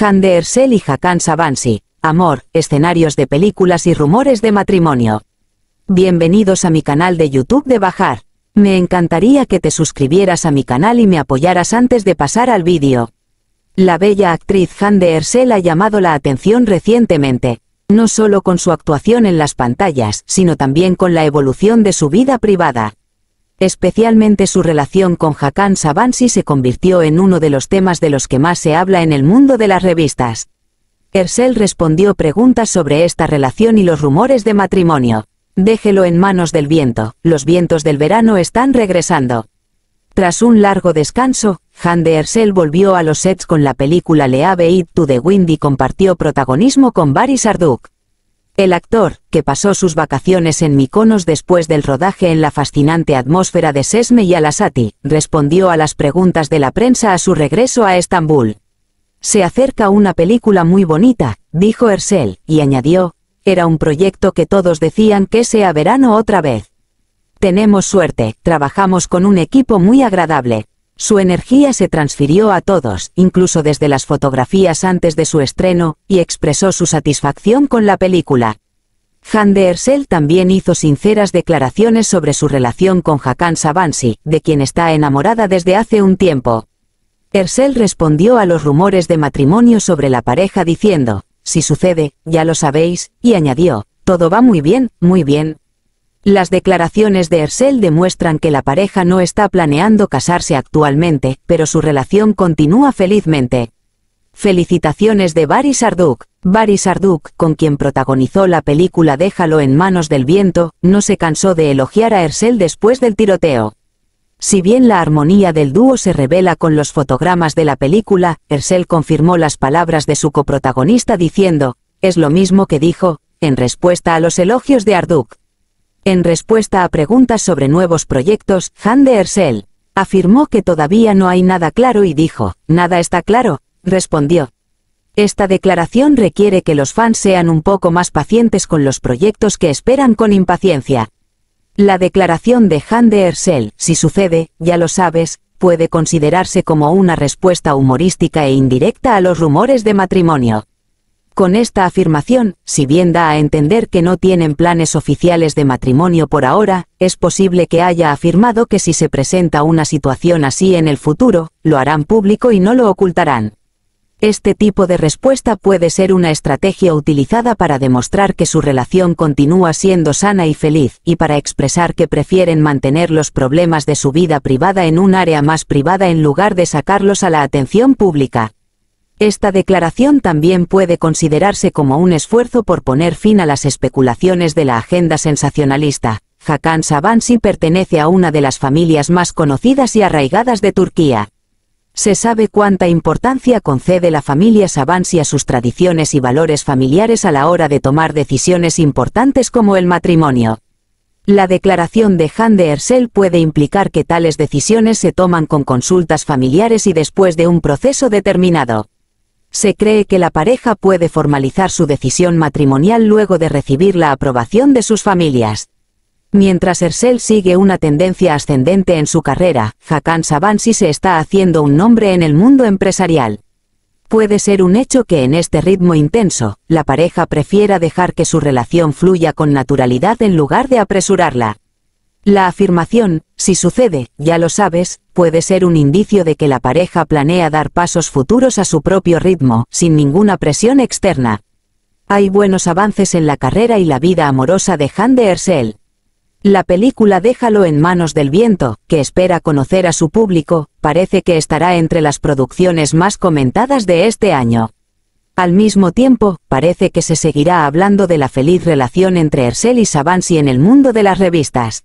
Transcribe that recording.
Han de y Hakan Savansi, amor, escenarios de películas y rumores de matrimonio. Bienvenidos a mi canal de YouTube de Bajar. Me encantaría que te suscribieras a mi canal y me apoyaras antes de pasar al vídeo. La bella actriz Han de Ersel ha llamado la atención recientemente, no solo con su actuación en las pantallas, sino también con la evolución de su vida privada. Especialmente su relación con Hakan Savansi se convirtió en uno de los temas de los que más se habla en el mundo de las revistas. Ersel respondió preguntas sobre esta relación y los rumores de matrimonio. Déjelo en manos del viento, los vientos del verano están regresando. Tras un largo descanso, Han de Ersel volvió a los sets con la película Le It to the Wind y compartió protagonismo con Barry Sarduk. El actor, que pasó sus vacaciones en Mikonos después del rodaje en la fascinante atmósfera de Sesme y Alasati, respondió a las preguntas de la prensa a su regreso a Estambul. Se acerca una película muy bonita, dijo Ersel, y añadió, era un proyecto que todos decían que sea verano otra vez. Tenemos suerte, trabajamos con un equipo muy agradable, su energía se transfirió a todos, incluso desde las fotografías antes de su estreno, y expresó su satisfacción con la película. Han de Ersel también hizo sinceras declaraciones sobre su relación con Hakan Savansi, de quien está enamorada desde hace un tiempo. Ersel respondió a los rumores de matrimonio sobre la pareja diciendo, si sucede, ya lo sabéis, y añadió, todo va muy bien, muy bien, las declaraciones de Ercel demuestran que la pareja no está planeando casarse actualmente, pero su relación continúa felizmente. Felicitaciones de Barry Arduk, Barry Arduk, con quien protagonizó la película Déjalo en manos del viento, no se cansó de elogiar a Ercel después del tiroteo. Si bien la armonía del dúo se revela con los fotogramas de la película, Ersel confirmó las palabras de su coprotagonista diciendo, es lo mismo que dijo, en respuesta a los elogios de Arduk. En respuesta a preguntas sobre nuevos proyectos, Han de Ersel afirmó que todavía no hay nada claro y dijo, nada está claro, respondió. Esta declaración requiere que los fans sean un poco más pacientes con los proyectos que esperan con impaciencia. La declaración de Han de Ersel, si sucede, ya lo sabes, puede considerarse como una respuesta humorística e indirecta a los rumores de matrimonio. Con esta afirmación, si bien da a entender que no tienen planes oficiales de matrimonio por ahora, es posible que haya afirmado que si se presenta una situación así en el futuro, lo harán público y no lo ocultarán. Este tipo de respuesta puede ser una estrategia utilizada para demostrar que su relación continúa siendo sana y feliz, y para expresar que prefieren mantener los problemas de su vida privada en un área más privada en lugar de sacarlos a la atención pública. Esta declaración también puede considerarse como un esfuerzo por poner fin a las especulaciones de la agenda sensacionalista. Hakan Savansi pertenece a una de las familias más conocidas y arraigadas de Turquía. Se sabe cuánta importancia concede la familia Savansi a sus tradiciones y valores familiares a la hora de tomar decisiones importantes como el matrimonio. La declaración de Han de Ersel puede implicar que tales decisiones se toman con consultas familiares y después de un proceso determinado se cree que la pareja puede formalizar su decisión matrimonial luego de recibir la aprobación de sus familias. Mientras Ercel sigue una tendencia ascendente en su carrera, Hakan Savansi se está haciendo un nombre en el mundo empresarial. Puede ser un hecho que en este ritmo intenso, la pareja prefiera dejar que su relación fluya con naturalidad en lugar de apresurarla. La afirmación, si sucede, ya lo sabes, puede ser un indicio de que la pareja planea dar pasos futuros a su propio ritmo, sin ninguna presión externa. Hay buenos avances en la carrera y la vida amorosa de Han de Ersel. La película Déjalo en manos del viento, que espera conocer a su público, parece que estará entre las producciones más comentadas de este año. Al mismo tiempo, parece que se seguirá hablando de la feliz relación entre Ersel y Savansi en el mundo de las revistas.